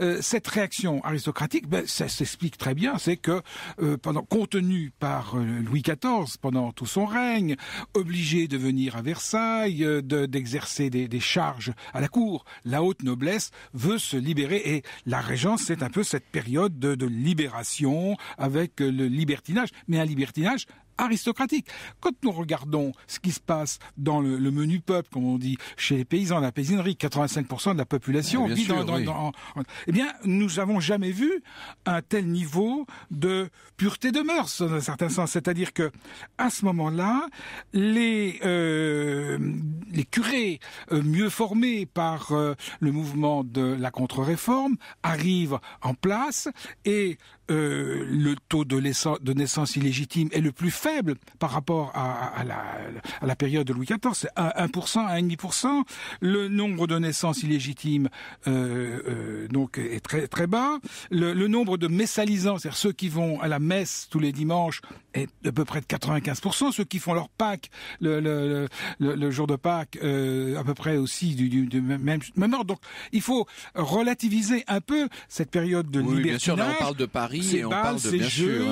euh, cette réaction aristocratique, ben, ça s'explique très bien, c'est que euh, pendant contenu par euh, Louis XIV pendant tout son règne, obligé de venir à Versailles, euh, d'exercer des, des, charges à la cour, la haute noblesse veut se libérer et la régence, c'est un peu cette période de, de libération avec le libertinage, mais un libertinage aristocratique. Quand nous regardons ce qui se passe dans le, menu peuple, comme on dit, chez les paysans, la paysannerie, 85% de la population ah, vit dans, Eh bien, nous avons jamais vu un tel niveau de pureté de mœurs, dans un certain sens. C'est-à-dire que, à ce moment-là, les, euh, les curés euh, mieux formés par euh, le mouvement de la contre-réforme arrivent en place et euh, le taux de, de, naissance illégitime est le plus faible par rapport à, la, à la, période de Louis XIV, c'est 1%, 1,5%. Le nombre de naissances illégitimes euh, euh donc est très très bas. Le, nombre de messalisants, c'est-à-dire ceux qui vont à la messe tous les dimanches, est à peu près de 95%. Ceux qui font leur Pâques le, jour de Pâques, euh, à peu près aussi du, même, ordre. Donc il faut relativiser un peu cette période de oui, Bien sûr, on parle de Paris c'est et jeux,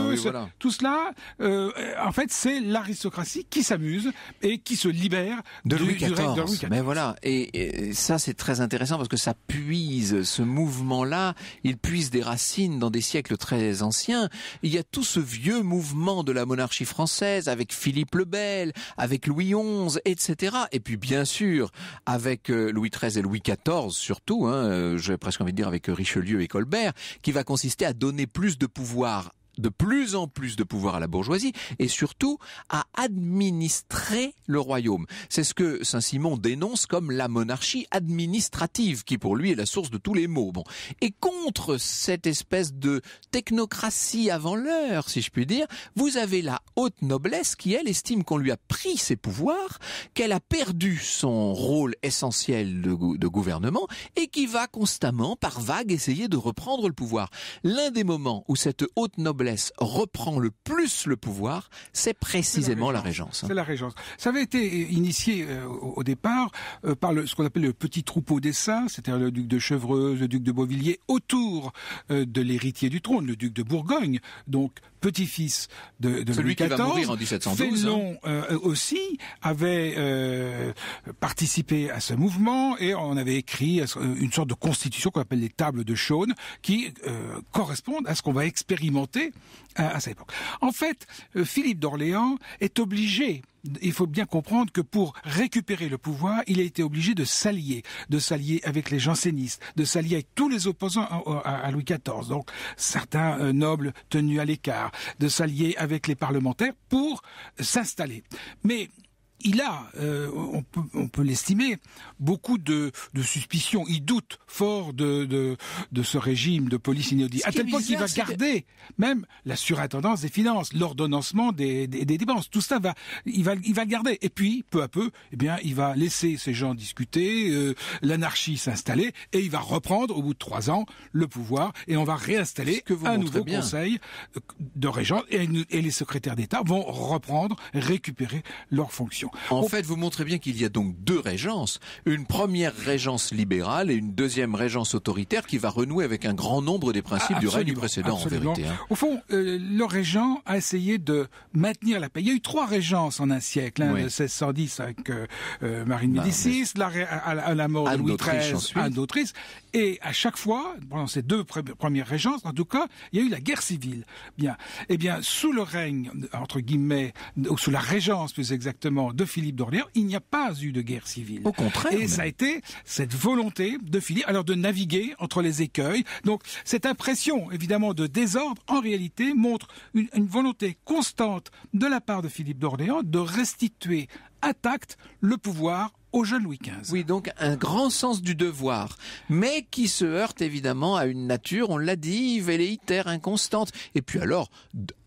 tout cela. Euh, en fait, c'est l'aristocratie qui s'amuse et qui se libère de Louis, XIV. Mais voilà, et, ça c'est très intéressant parce que ça puise ce mouvement-là. Il puise des racines dans des siècles très anciens. Il y a tout ce vieux mouvement de la monarchie française avec Philippe le Bel, avec Louis XI, etc. Et puis bien sûr avec euh, Louis XIII et Louis XIV surtout. Hein, euh, J'ai presque envie de dire avec Richelieu et Colbert, qui va consister à donner plus de pouvoir de plus en plus de pouvoir à la bourgeoisie et surtout à administrer le royaume. C'est ce que Saint-Simon dénonce comme la monarchie administrative qui pour lui est la source de tous les maux. Bon. Et contre cette espèce de technocratie avant l'heure, si je puis dire, vous avez la haute noblesse qui elle estime qu'on lui a pris ses pouvoirs, qu'elle a perdu son rôle essentiel de, de gouvernement et qui va constamment par vague essayer de reprendre le pouvoir. L'un des moments où cette haute noblesse reprend le plus le pouvoir, c'est précisément la Régence. Hein. C'est la Régence. Ça avait été euh, initié euh, au départ euh, par ce qu'on appelle le petit troupeau des saints, c'est-à-dire le duc de Chevreuse, le duc de Beauvilliers, autour de l'héritier du trône, le duc de Bourgogne. Donc petit-fils de, Louis XIV. mourir en 1712. Hein. Euh, aussi avait euh, participé à ce mouvement et on avait écrit euh, une sorte de constitution qu'on appelle les tables de Chaune qui correspondent à ce qu'on va expérimenter à cette époque. En fait, Philippe d'Orléans est obligé il faut bien comprendre que pour récupérer le pouvoir, il a été obligé de s'allier, de s'allier avec les jansénistes, de s'allier avec tous les opposants à, Louis XIV, donc certains euh, nobles tenus à l'écart, de s'allier avec les parlementaires pour s'installer. Mais il a, euh, on peut, on peut l'estimer, beaucoup de, de suspicions. Il doute fort de, ce régime de police inaudite, à tel point qu'il va garder même la surintendance des finances, l'ordonnancement des, dépenses. Tout ça va, il va, il va le garder. Et puis, peu à peu, eh bien, il va laisser ces gens discuter, euh, l'anarchie s'installer, et il va reprendre au bout de trois ans le pouvoir, et on va réinstaller que un nouveau conseil euh, de régence, et les secrétaires d'État vont reprendre, récupérer leurs fonctions. En fait, vous montrez bien qu'il y a donc deux régences, une première régence libérale et une deuxième régence autoritaire qui va renouer avec un grand nombre des principes du règne précédent en vérité. Hein. Au fond, euh, le régent a essayé de maintenir la paix. Il y a eu trois régences en un siècle, hein, hein euh, de 1610 avec euh, Marine Médicis, à, la mort de Louis XIII, Anne d'Autriche, et à chaque fois, pendant ces deux premières régences, en tout cas, il y a eu la guerre civile. Bien, eh bien, sous le règne entre guillemets, ou sous la régence plus exactement de Philippe d'Orléans, il n'y a pas eu de guerre civile. Au contraire. Et ça a été cette volonté de Philippe, alors de naviguer entre les écueils. Donc cette impression, évidemment, de désordre, en réalité, montre une, une volonté constante de la part de Philippe d'Orléans de restituer intact le pouvoir au jeune Louis XV. Oui, donc un grand sens du devoir, mais qui se heurte évidemment à une nature, on l'a dit, véléitaire, inconstante. Et puis alors,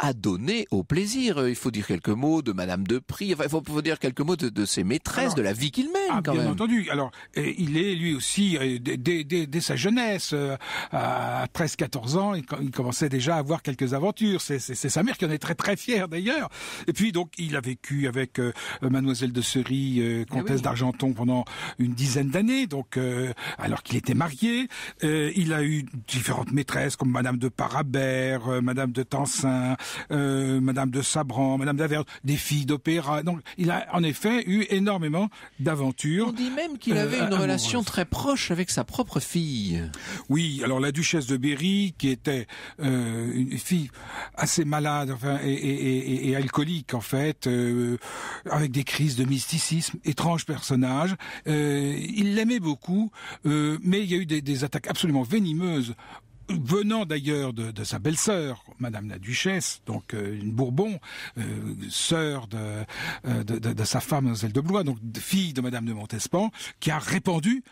à donner au plaisir. Euh, il faut dire quelques mots de Madame de Prix, enfin, il faut, dire quelques mots de, ses maîtresses, de la vie qu'il mène, ah, bien entendu. Alors, il est lui aussi, euh, dès, sa jeunesse, euh, à 13-14 ans, il, commençait déjà à avoir quelques aventures. C'est sa mère qui en est très très fière d'ailleurs. Et puis donc, il a vécu avec Mademoiselle de Ceris, ah comtesse ah pendant une dizaine d'années, donc euh, alors qu'il était marié. Euh, il a eu différentes maîtresses comme Madame de Parabert, euh, Madame de Tansin, Madame de Sabran, Madame d'Averde, des filles d'opéra. Donc il a en effet eu énormément d'aventures. On dit même qu'il avait une ah, relation très proche avec sa propre fille. Oui, alors la duchesse de Berry, qui était une fille assez malade enfin, et, et, et, et alcoolique en fait, avec des crises de mysticisme, étrange personnage euh, il l'aimait beaucoup, euh, mais il y a eu des, des attaques absolument venimeuses venant d'ailleurs de, sa belle-sœur, Madame la Duchesse, donc euh, une Bourbon, euh, sœur euh, de, de, sa femme, Mademoiselle de Blois, donc fille de Madame de Montespan, qui a répandu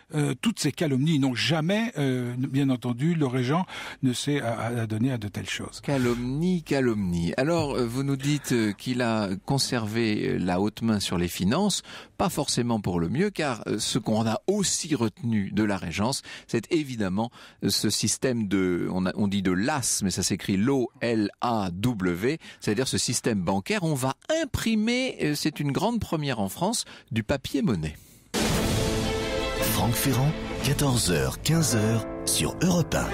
toutes ces calomnies. Donc jamais, bien entendu, le régent ne s'est à à, à de telles choses. Calomnie, calomnie. Alors, vous nous dites qu'il a conservé la haute main sur les finances, pas forcément pour le mieux, car ce qu'on a aussi retenu de la Régence, c'est évidemment ce système de on, dit de l'AS, mais ça s'écrit L A W. c'est-à-dire ce système bancaire. On va imprimer, euh, c'est une grande première en France, du papier monnaie. Franck Ferrand, 14h, 15h sur Europe 1.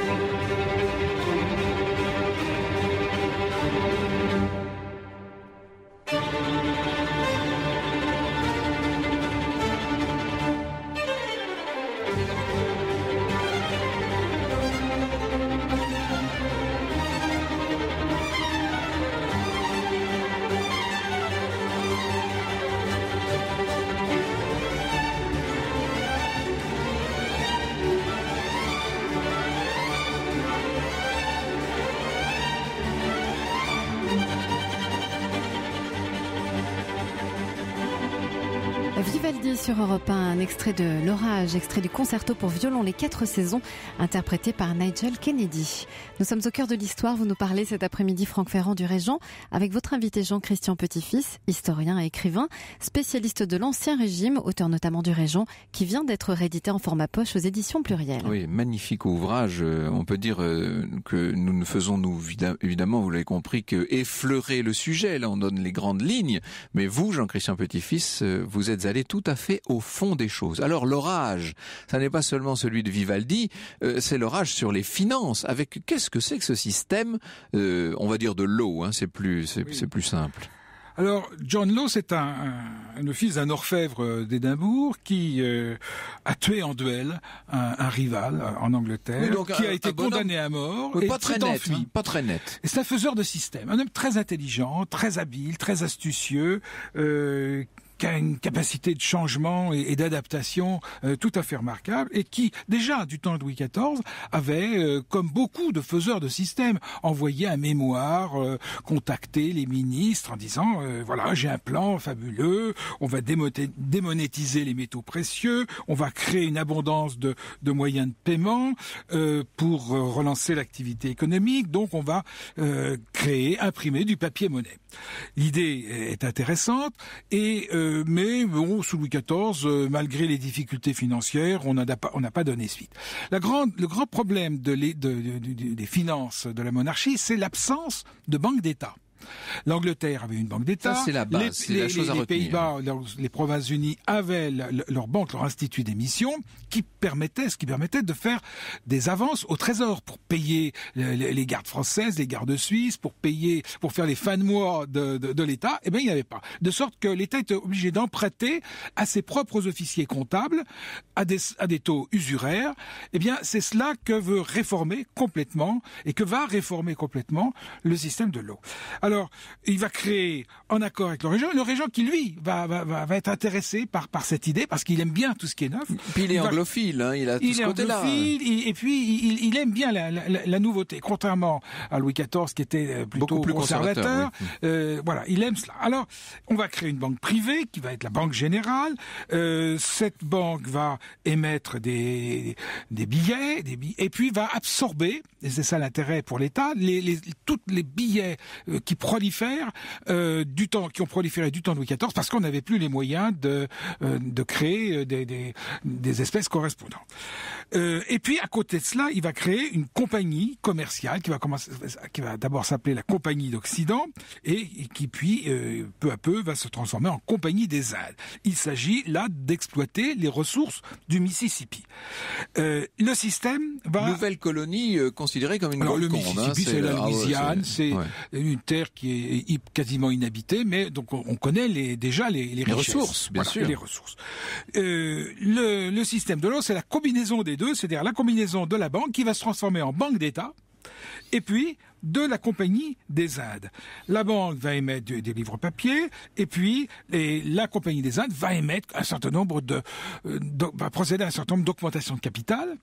Vivaldi sur Europe un extrait de L'Orage, extrait du concerto pour violon Les Quatre Saisons, interprété par Nigel Kennedy. Nous sommes au cœur de l'histoire, vous nous parlez cet après-midi, Franck Ferrand du Régent, avec votre invité Jean-Christian Petit-Fils, historien et écrivain, spécialiste de l'Ancien Régime, auteur notamment du Régent, qui vient d'être réédité en format poche aux éditions plurielles. Oui, magnifique ouvrage, euh, on peut dire euh, que nous ne faisons, nous, évidemment, vous l'avez compris, que effleurer le sujet, là on donne les grandes lignes, mais vous, Jean-Christian Petit-Fils, euh, vous êtes allé tout à fait au fond des choses. Alors l'orage, ça n'est pas seulement celui de Vivaldi, euh, c'est l'orage sur les finances. Avec qu'est-ce que c'est que ce système, euh, on va dire de l'eau, hein, c'est plus, c'est plus simple. Alors, John Law, c'est un, le fils d'un orfèvre euh, d'Édimbourg qui a tué en duel un, rival en Angleterre, donc, qui a été condamné à mort et hein, pas très net, pas très net. C'est un faiseur de système, un homme très intelligent, très habile, très astucieux, euh, qui une capacité de changement et, d'adaptation euh, tout à fait remarquable et qui, déjà du temps de Louis XIV, avait, euh, comme beaucoup de faiseurs de systèmes, envoyé un mémoire, euh, contacté les ministres en disant voilà, j'ai un plan fabuleux, on va démonétiser les métaux précieux, on va créer une abondance de, de moyens de paiement pour relancer l'activité économique, donc on va créer, imprimer du papier monnaie. L'idée est intéressante et euh, mais sous Louis XIV, euh, malgré les difficultés financières, on n'a pas, donné suite. le grand problème des finances de la monarchie, c'est l'absence de banque d'État. L'Angleterre avait une banque d'État. c'est la base, les, les Pays-Bas, les Provinces-Unies avaient leur banque, leur institut d'émission, qui permettait, ce qui permettait de faire des avances au Trésor pour payer euh, les, gardes françaises, les gardes suisses, pour payer, pour faire les fins de mois de, l'État. Eh bien, il n'y avait pas. De sorte que l'État était obligé d'emprunter à ses propres officiers comptables à des, à des taux usuraires. Eh bien, c'est cela que veut réformer complètement et que va réformer complètement le système de l'eau. Alors, il va créer en accord avec le régent, le régent qui, lui, va, va, va être intéressé par, par cette idée, parce qu'il aime bien tout ce qui est neuf. Puis il est anglophile, hein, il a tout ce côté-là. Il et puis il, aime bien la, la, nouveauté, contrairement à Louis XIV, qui était euh, plutôt Beaucoup plus conservateur. Mm. euh, voilà, il aime cela. Alors, on va créer une banque privée, qui va être la Banque Générale. Euh, cette banque va émettre des, des, billets, des billets, et puis va absorber, et c'est ça l'intérêt pour l'État, les, les, tous les billets euh, qui prolifèrent euh, du temps, qui ont proliféré du temps de Louis XIV parce qu'on n'avait plus les moyens de, euh, de créer euh, des, des, des espèces correspondantes. Euh, et puis à côté de cela, il va créer une compagnie commerciale qui va commencer, qui va d'abord s'appeler la Compagnie d'Occident et, qui puis euh, peu à peu va se transformer en Compagnie des Indes. Il s'agit là d'exploiter les ressources du Mississippi. le système va nouvelle colonie considérée comme une Alors, le hein, Mississippi, c'est la ah Louisiane, c'est une terre qui est quasiment inhabité, mais donc on connaît déjà les, ressources, bien sûr. Les ressources. Euh, le, le système de l'eau, c'est la combinaison des deux, c'est-à-dire la combinaison de la banque qui va se transformer en banque d'État, et puis de la Compagnie des Indes. La banque va émettre des livres papier et puis la Compagnie des Indes va émettre un certain nombre de, euh, va procéder à un certain nombre d'augmentations de capital.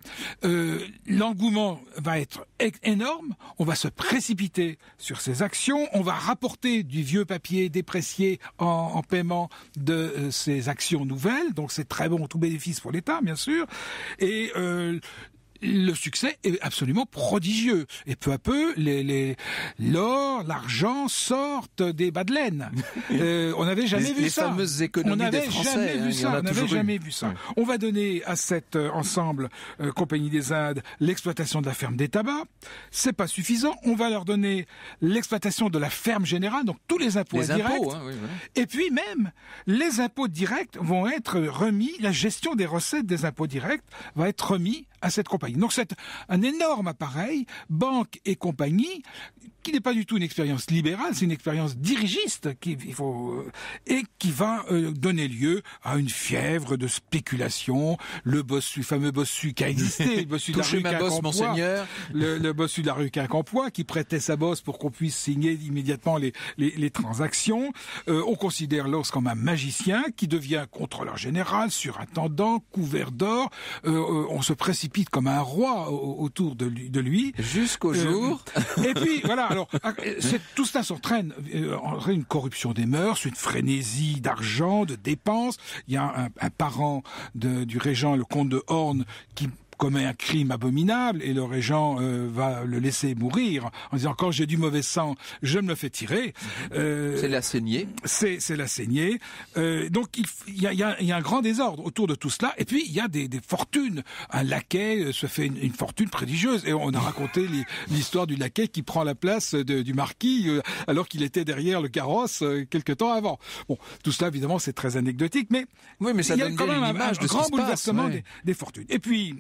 Euh, l'engouement va être énorme. On va se précipiter sur ces actions. On va rapporter du vieux papier déprécié en, paiement de euh, ces actions nouvelles. Donc c'est très bon, tout bénéfice pour l'État, bien sûr. Et le succès est absolument prodigieux. Et peu à peu, l'or, l'argent sortent des bas de laine. <laughs> Euh, on n'avait jamais, vu, ça. Les fameuses économies vu On n'avait hein, jamais vu ça. On va donner à cette, euh, ensemble euh, Compagnie des Indes l'exploitation de la ferme des tabacs. C'est pas suffisant. On va leur donner l'exploitation de la ferme générale, donc tous les impôts directs. Hein, Et puis même, les impôts directs vont être remis, la gestion des recettes des impôts directs va être remis à cette compagnie donc c'est un énorme appareil, banque et compagnie, qui n'est pas du tout une expérience libérale, c'est une expérience dirigiste qui, il faut, euh, et qui va euh, donner lieu à une fièvre de spéculation. Le bossu, fameux bossu qui a existé, le bossu de la <laughs> rue Quincampoix, le, bossu de la rue Quincampoix qui prêtait sa bosse pour qu'on puisse signer immédiatement les, les, les transactions. Euh, on considère l'os comme un magicien qui devient contrôleur général, surintendant, couvert d'or. on se précipite comme un roi autour de lui. Jusqu'au jour. Et puis, <laughs> Voilà, alors, ah, euh, tout cela s'entraîne euh, une corruption des mœurs, une frénésie d'argent, de dépenses. Il y a un, parent du régent, le comte de Horn, qui commet un crime abominable et le régent euh, va le laisser mourir en disant quand j'ai du mauvais sang, je me le fais tirer. Euh, c'est la saignée. C'est c'est la euh, donc il y a, y, y a, un grand désordre autour de tout cela. Et puis il y a des, des, fortunes. Un laquais se fait une, fortune prodigieuse. Et on a raconté l'histoire du laquais qui prend la place du marquis alors qu'il était derrière le carrosse quelque temps avant. Bon, tout cela évidemment c'est très anecdotique, mais oui, mais ça il y a donne quand même image de un grand bouleversement des, des, fortunes. Et puis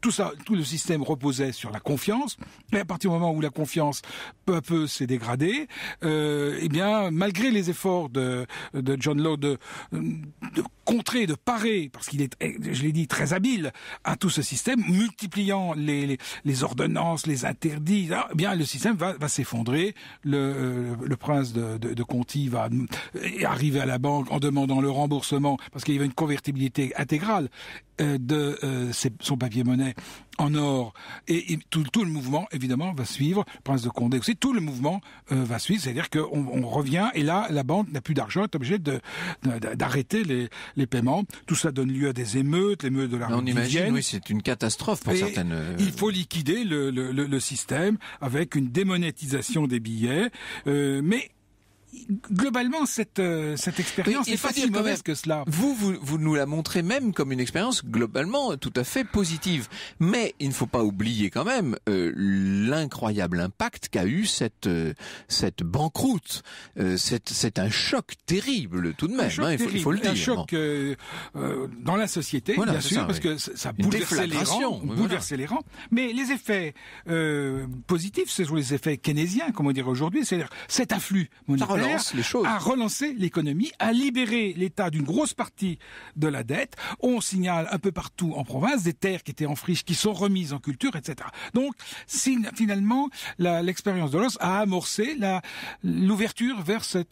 tout ça, tout le système reposait sur la confiance. Et à partir du moment où la confiance peu à peu s'est dégradée, euh, eh bien, malgré les efforts de, John Law de, contrer, de parer, parce qu'il est, je l'ai dit, très habile à tout ce système, multipliant les, ordonnances, les interdits, ah, eh bien le système va, s'effondrer. Euh, le, prince de, Conti va arriver à la banque en demandant le remboursement, parce qu'il y avait une convertibilité intégrale euh, de son papier monnaie en or. Et, tout, le mouvement, évidemment, va suivre. Le prince de Condé aussi, tout le mouvement euh, va suivre. C'est-à-dire qu'on revient et là, la banque n'a plus d'argent, est obligée d'arrêter les, paiements. Tout ça donne lieu à des émeutes, l'émeute de la On imagine, oui, c'est une catastrophe pour certaines... Euh, il faut liquider le, système avec une démonétisation des billets. Euh, mais globalement, cette, euh, cette expérience est pas si mauvaise que cela. Vous, vous, nous la montrez même comme une expérience globalement tout à fait positive. Mais il ne faut pas oublier quand même euh, l'incroyable impact qu'a eu cette, euh, cette banqueroute. C'est un choc terrible tout de même, hein, il, faut, le dire. Un choc dans la société, bien sûr, parce que ça bouleversait les, rangs, les rangs. Mais les effets positifs, ce sont les effets keynésiens, comme on dirait aujourd'hui, c'est-à-dire cet afflux monétaire les choses. à relancer l'économie, à libérer l'État d'une grosse partie de la dette. On signale un peu partout en province des terres qui étaient en friche, qui sont remises en culture, etc. Donc, finalement, l'expérience de l'os a amorcé l'ouverture vers cette,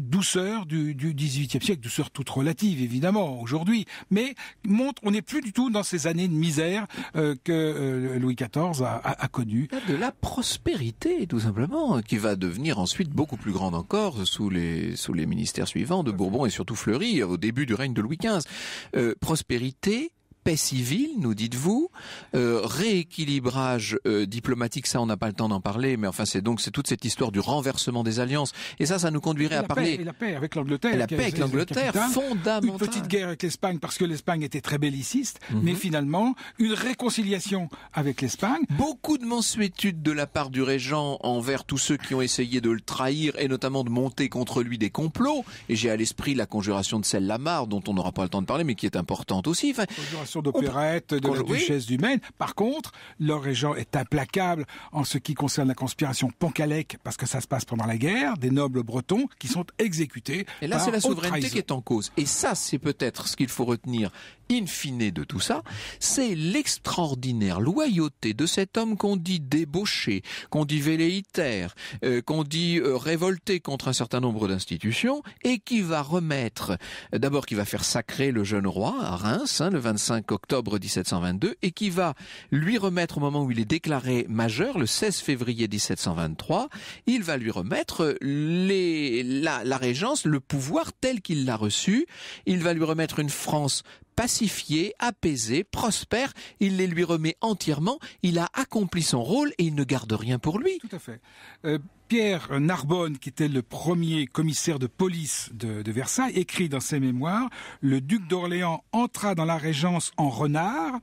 douceur du, XVIIIe 18e siècle, douceur toute relative, évidemment, aujourd'hui, mais montre, on n'est plus du tout dans ces années de misère euh, que euh, Louis XIV a, a, a connues. De la prospérité, tout simplement, qui va devenir ensuite beaucoup plus grande encore sous les, sous les ministères suivants de Bourbon et surtout Fleury au début du règne de Louis XV. Euh, prospérité, paix civile, nous dites-vous, euh, rééquilibrage euh, diplomatique, ça on n'a pas le temps d'en parler, mais enfin c'est donc c'est toute cette histoire du renversement des alliances, et ça, ça nous conduirait à parler... et la paix avec l'Angleterre. La paix avec l'Angleterre, fondamentale. Une petite guerre avec l'Espagne, parce que l'Espagne était très belliciste, mhm. mais finalement, une réconciliation avec l'Espagne. Beaucoup de mansuétude de la part du régent envers tous ceux qui ont essayé de le trahir, et notamment de monter contre lui des complots, et j'ai à l'esprit la conjuration de Celle-Lamar, dont on n'aura pas le temps de parler, mais qui est importante aussi. Enfin, d'opérette d'opérettes, de la duchesse du Maine. Par contre, leur régent est implacable en ce qui concerne la conspiration pancalec parce que ça se passe pendant la guerre, des nobles bretons qui sont exécutés. Et là, c'est la souveraineté qui est en cause. Et ça, c'est peut-être ce qu'il faut retenir in fine de tout ça, c'est l'extraordinaire loyauté de cet homme qu'on dit débauché, qu'on dit véléitaire, euh, qu'on dit euh, révolté contre un certain nombre d'institutions, et qui va remettre, d'abord qui va faire sacrer le jeune roi à Reims, hein, le 25 octobre 1722 et qui va lui remettre au moment où il est déclaré majeur, le 16 février 1723, il va lui remettre les, la, la régence, le pouvoir tel qu'il l'a reçu. Il va lui remettre une France pacifié, apaisé, prospère, il les lui remet entièrement, il a accompli son rôle et il ne garde rien pour lui. Tout à fait. Euh, Pierre Narbonne, qui était le premier commissaire de police de, de Versailles, écrit dans ses mémoires Le duc d'Orléans entra dans la régence en renard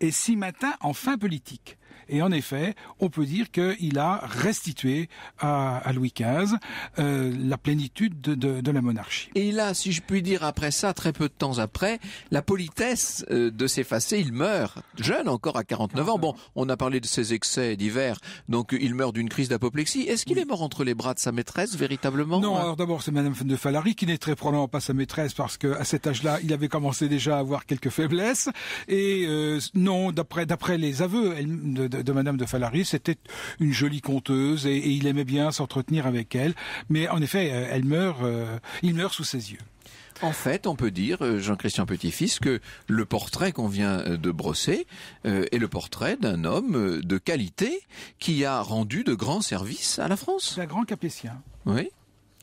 et six matin en fin politique. Et en effet, on peut dire qu'il a restitué à, à Louis XV euh, la plénitude de, de, la monarchie. Et là, si je puis dire, après ça, très peu de temps après, la politesse euh, de s'effacer. Il meurt, jeune encore, à 49 ans. Bon, on a parlé de ses excès divers, donc il meurt d'une crise d'apoplexie. Est-ce qu'il est mort entre les bras de sa maîtresse, véritablement Non, alors d'abord, c'est Madame de Falary qui n'est très probablement pas sa maîtresse, parce que à cet âge-là, il avait commencé déjà à avoir quelques faiblesses. Et euh, non, d'après les aveux elle, de, Madame de Falary, C'était une jolie conteuse et, il aimait bien s'entretenir avec elle. Mais en effet, euh, elle meurt, euh, il meurt sous ses yeux. En fait, on peut dire, euh, Jean-Christian Petit-Fils, que le portrait qu'on vient de brosser est le portrait d'un homme de qualité qui a rendu de grands services à la France. Un grand capétien. Oui.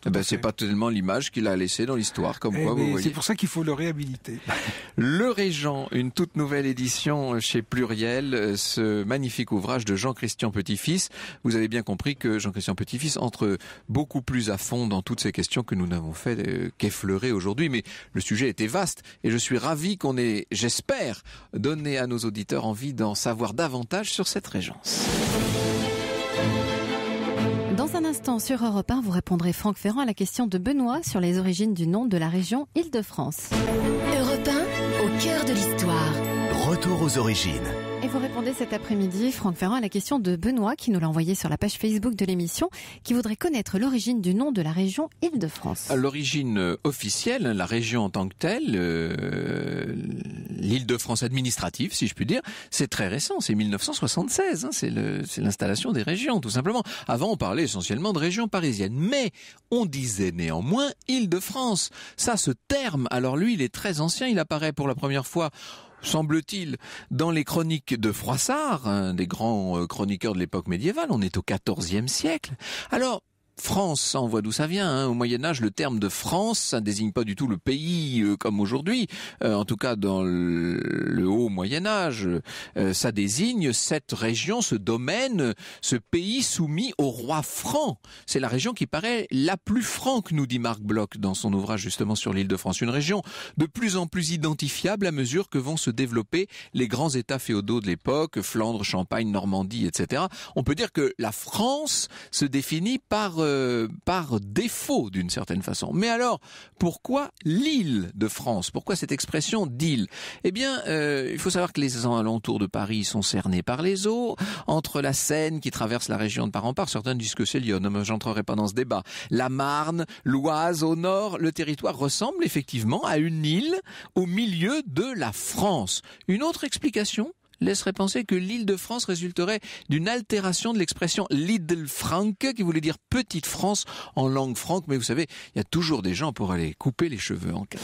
Eh ben, c'est pas tellement l'image qu'il a laissée dans l'histoire, comme eh ben, C'est pour ça qu'il faut le réhabiliter. <laughs> Le Régent, une toute nouvelle édition chez Pluriel, euh, ce magnifique ouvrage de Jean-Christian Petit-Fils. Vous avez bien compris que Jean-Christian Petit-Fils entre beaucoup plus à fond dans toutes ces questions que nous n'avons fait euh, qu'effleurer aujourd'hui, mais le sujet était vaste et je suis ravi qu'on ait, j'espère, donné à nos auditeurs envie d'en savoir davantage sur cette régence sur Europe 1, vous répondrez Franck Ferrand à la question de Benoît sur les origines du nom de la région Île-de-France. Europe 1, au cœur de l'histoire. Retour aux origines. Et vous répondez cet après-midi, Franck Ferrand, à la question de Benoît qui nous l'a envoyé sur la page Facebook de l'émission, qui voudrait connaître l'origine du nom de la région Île-de-France. L'origine euh, officielle, la région en tant que telle, euh, l'Île-de-France administrative, si je puis dire, c'est très récent, c'est 1976, hein, c'est l'installation des régions, tout simplement. Avant, on parlait essentiellement de région parisienne, mais on disait néanmoins Île-de-France. Ça, ce terme, alors lui, il est très ancien, il apparaît pour la première fois semble-t-il, dans les chroniques de Froissart, un des grands euh, chroniqueurs de l'époque médiévale, on est au XIVe siècle. Alors, France, on voit d'où ça vient. Hein. Au Moyen Âge, le terme de France, ça ne désigne pas du tout le pays euh, comme aujourd'hui. Euh, en tout cas, dans le, haut Moyen Âge, euh, ça désigne cette région, ce domaine, ce pays soumis au roi franc. C'est la région qui paraît la plus franque, nous dit Marc Bloch dans son ouvrage justement sur l'île de France. Une région de plus en plus identifiable à mesure que vont se développer les grands États féodaux de l'époque, Flandre, Champagne, Normandie, etc. On peut dire que la France se définit par euh, par défaut d'une certaine façon. Mais alors, pourquoi l'île de France Pourquoi cette expression d'île Eh bien, euh, il faut savoir que les alentours de Paris sont cernés par les eaux. Entre la Seine qui traverse la région de part en part, certains disent que c'est Lyon, mais j'entrerai pas dans ce débat. La Marne, l'Oise au nord, le territoire ressemble effectivement à une île au milieu de la France. Une autre explication laisserait penser que l'île de France résulterait d'une altération de l'expression Lidl franque qui voulait dire petite France en langue franque. Mais vous savez, il y a toujours des gens pour aller couper les cheveux en quatre.